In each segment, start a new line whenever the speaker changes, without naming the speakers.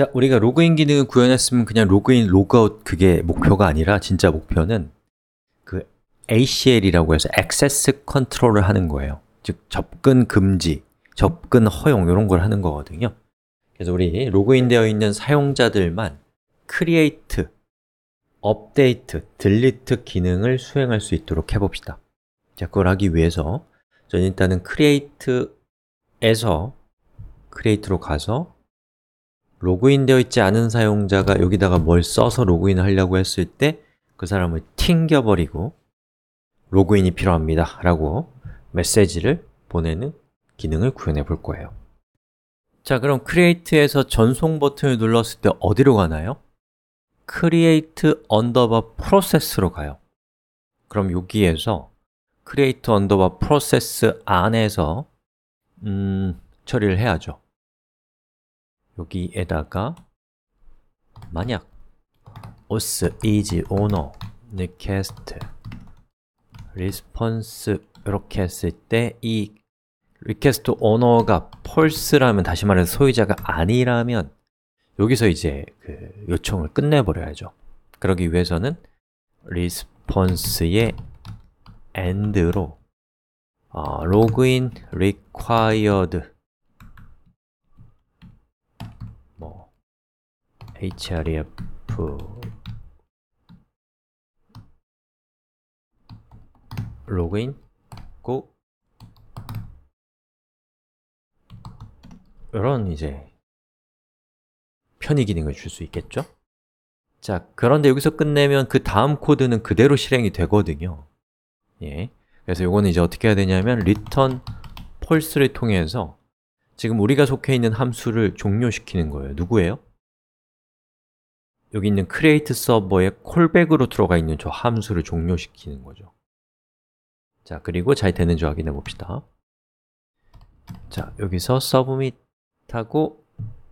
자, 우리가 로그인 기능을 구현했으면 그냥 로그인, 로그아웃 그게 목표가 아니라 진짜 목표는 그 ACL이라고 해서 액세스 컨트롤을 하는 거예요. 즉 접근 금지, 접근 허용 이런 걸 하는 거거든요. 그래서 우리 로그인되어 있는 사용자들만 크리에이트, 업데이트, 딜리트 기능을 수행할 수 있도록 해봅시다. 자, 그걸 하기 위해서 저는 일단은 크리에이트에서 크리에이트로 가서 로그인되어 있지 않은 사용자가 여기다가 뭘 써서 로그인을 하려고 했을 때 그 사람을 튕겨버리고 로그인이 필요합니다 라고 메시지를 보내는 기능을 구현해 볼 거예요 자 그럼 크리에이트에서 전송 버튼을 눌렀을 때 어디로 가나요? create underbar process로 가요 그럼 여기에서 create underbar process 안에서 음, 처리를 해야죠 여기에다가 만약 os is owner request response 이렇게 했을 때 이 request owner가 false라면 다시 말해서 소유자가 아니라면 여기서 이제 그 요청을 끝내버려야죠. 그러기 위해서는 response의 end로 어, login required href 로그인 고 이런 이제 편의 기능을 줄 수 있겠죠? 자, 그런데 여기서 끝내면 그 다음 코드는 그대로 실행이 되거든요 예, 그래서 이거는 이제 어떻게 해야 되냐면 return false를 통해서 지금 우리가 속해 있는 함수를 종료시키는 거예요 누구예요? 여기 있는 create 서버의 콜백으로 들어가 있는 저 함수를 종료시키는 거죠 자, 그리고 잘 되는지 확인해 봅시다 자, 여기서 submit하고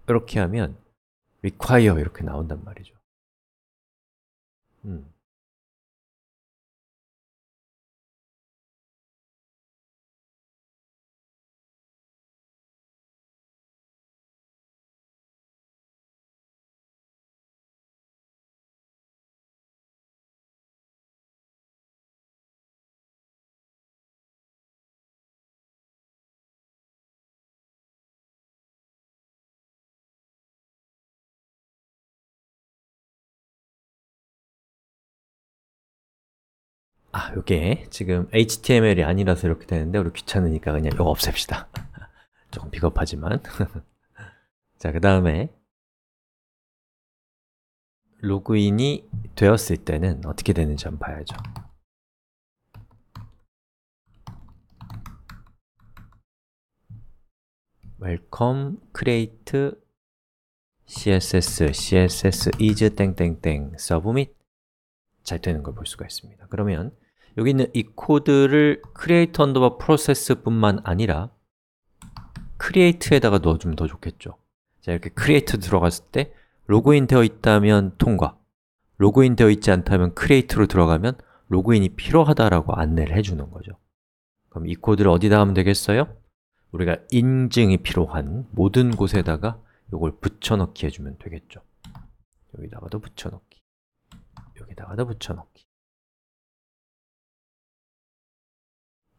이렇게 하면 require 이렇게 나온단 말이죠 음. 아, 요게 지금 HTML이 아니라서 이렇게 되는데 우리 귀찮으니까 그냥 이거 없앱시다 조금 비겁하지만 자, 그 다음에 로그인이 되었을 때는 어떻게 되는지 한번 봐야죠 welcome create css css is 땡땡땡 s u b 잘 되는 걸 볼 수가 있습니다. 그러면 여기 있는 이 코드를 create underbar process뿐만 아니라 create에다가 넣어주면 더 좋겠죠. 자, 이렇게 create 들어갔을 때 로그인 되어 있다면 통과 로그인 되어 있지 않다면 create로 들어가면 로그인이 필요하다라고 안내를 해주는 거죠. 그럼 이 코드를 어디다 하면 되겠어요? 우리가 인증이 필요한 모든 곳에다가 이걸 붙여넣기 해주면 되겠죠. 여기다가도 붙여넣기 여기다가다 붙여넣기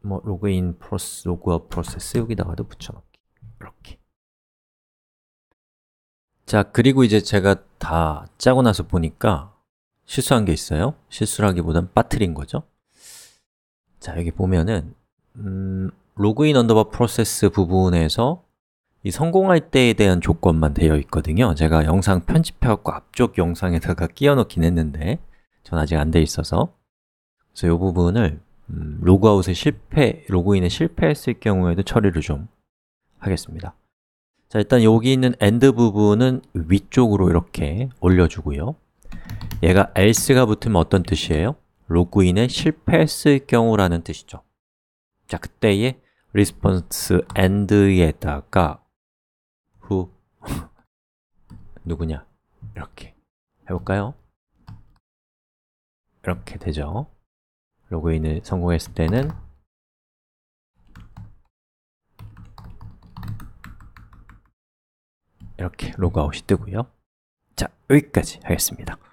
뭐 로그인 프로세스, 로그아웃 프로세스 여기다가도 붙여넣기 이렇게 자, 그리고 이제 제가 다 짜고 나서 보니까 실수한 게 있어요 실수라기보단 빠트린 거죠 자, 여기 보면은 음, 로그인 언더바 프로세스 부분에서 이 성공할 때에 대한 조건만 되어 있거든요 제가 영상 편집해갖고 앞쪽 영상에다가 끼워 넣긴 했는데 전 아직 안 돼 있어서 그래서 이 부분을 음, 로그아웃에 실패, 로그인에 실패했을 경우에도 처리를 좀 하겠습니다 자, 일단 여기 있는 end 부분은 위쪽으로 이렇게 올려주고요 얘가 else가 붙으면 어떤 뜻이에요? 로그인에 실패했을 경우라는 뜻이죠 자, 그때의 response end에다가 who 누구냐 이렇게 해볼까요? 이렇게 되죠. 로그인을 성공했을 때는 이렇게 로그아웃이 뜨고요. 자, 여기까지 하겠습니다.